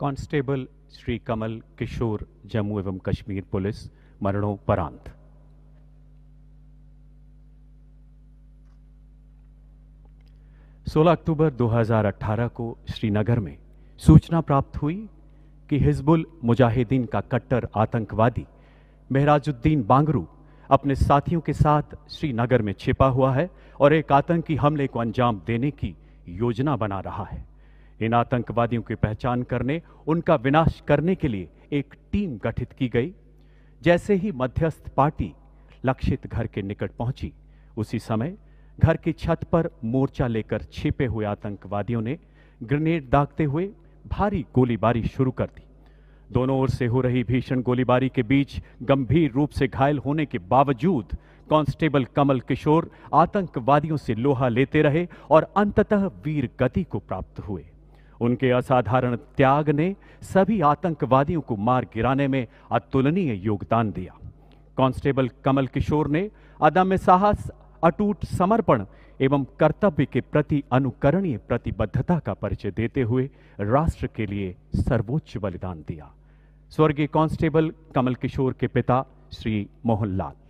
constable Shri Kamal Kishore Jammu एवं Kashmir police मरणोपरांत सोलह अक्टूबर 2018 को श्रीनगर में सूचना प्राप्त हुई कि हिजबुल मुजाहिदीन का कट्टर आतंकवादी मेहराजुद्दीन बांगरू अपने साथियों के साथ श्रीनगर में छिपा हुआ है और एक आतंकी हमले को अंजाम देने की योजना बना रहा है इन आतंकवादियों की पहचान करने उनका विनाश करने के लिए एक टीम गठित की गई जैसे ही मध्यस्थ पार्टी लक्षित घर के निकट पहुंची उसी समय घर की छत पर मोर्चा लेकर छिपे हुए आतंकवादियों ने ग्रेनेड दागते हुए भारी गोलीबारी शुरू कर दी दोनों ओर से हो रही भीषण गोलीबारी के बीच गंभीर रूप से घायल होने के बावजूद कांस्टेबल कमल किशोर आतंकवादियों से लोहा लेते रहे और अंततः वीर गति को प्राप्त हुए उनके असाधारण त्याग ने सभी आतंकवादियों को मार गिराने में अतुलनीय योगदान दिया कांस्टेबल कमल किशोर ने अदम्य साहस अटूट समर्पण एवं कर्तव्य के प्रति अनुकरणीय प्रतिबद्धता का परिचय देते हुए राष्ट्र के लिए सर्वोच्च बलिदान दिया स्वर्गीय कांस्टेबल कमल किशोर के पिता श्री मोहनलाल